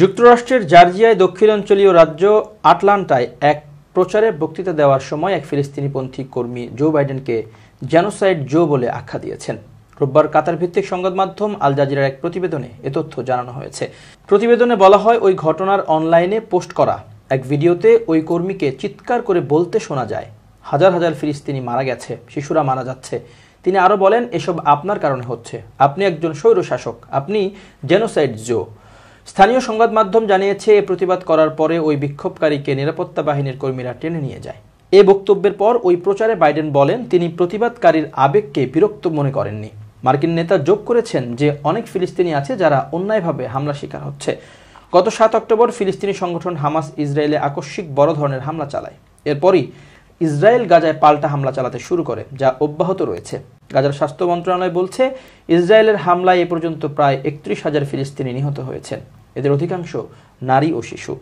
যুক্তরাষ্ট্রের জার্জিয়ায় দক্ষিণাঞ্চলীয় রাজ্য আটলান্টায় এক প্রচারে বক্তৃতা দেওয়ার সময় এক ফিলিস্তিনিপন্থী কর্মী জো বাইডেনকে জেনোসাইড জো বলে আখ্যা দিয়েছেন রোববার কাতার ভিত্তিক সংবাদ মাধ্যম আল জাজিরার এক প্রতিবেদনে এ তথ্য জানানো হয়েছে প্রতিবেদনে বলা হয় ওই ঘটনার অনলাইনে পোস্ট করা এক ভিডিওতে ওই কর্মীকে চিৎকার করে বলতে শোনা যায় হাজার হাজার ফিলিস্তিনি মারা গেছে শিশুরা মারা যাচ্ছে তিনি আরও বলেন এসব আপনার কারণে হচ্ছে আপনি একজন স্বৈরশাসক আপনি জেনোসাইড জো স্থানীয় সংবাদ মাধ্যম জানিয়েছে এ প্রতিবাদ করার পরে ওই বিক্ষোভকারীকে নিরাপত্তা বাহিনীর কর্মীরা টেনে নিয়ে যায় এ বক্তব্যের পর ওই প্রচারে বাইডেন বলেন তিনি প্রতিবাদকারীর আবেগকে বিরক্ত মনে করেননি মার্কিন নেতা যোগ করেছেন যে অনেক ফিলিস্তিনি আছে যারা অন্যায়ভাবে হামলা শিকার হচ্ছে গত সাত অক্টোবর ফিলিস্তিনি সংগঠন হামাস ইসরায়েলে আকস্মিক বড় ধরনের হামলা চালায় এরপরই ইসরায়েল গাজায় পাল্টা হামলা চালাতে শুরু করে যা অব্যাহত রয়েছে গাজার স্বাস্থ্য মন্ত্রণালয় বলছে ইসরায়েলের হামলায় এ পর্যন্ত প্রায় একত্রিশ হাজার ফিলিস্তিনি নিহত হয়েছেন এদের অধিকাংশ নারী ও শিশু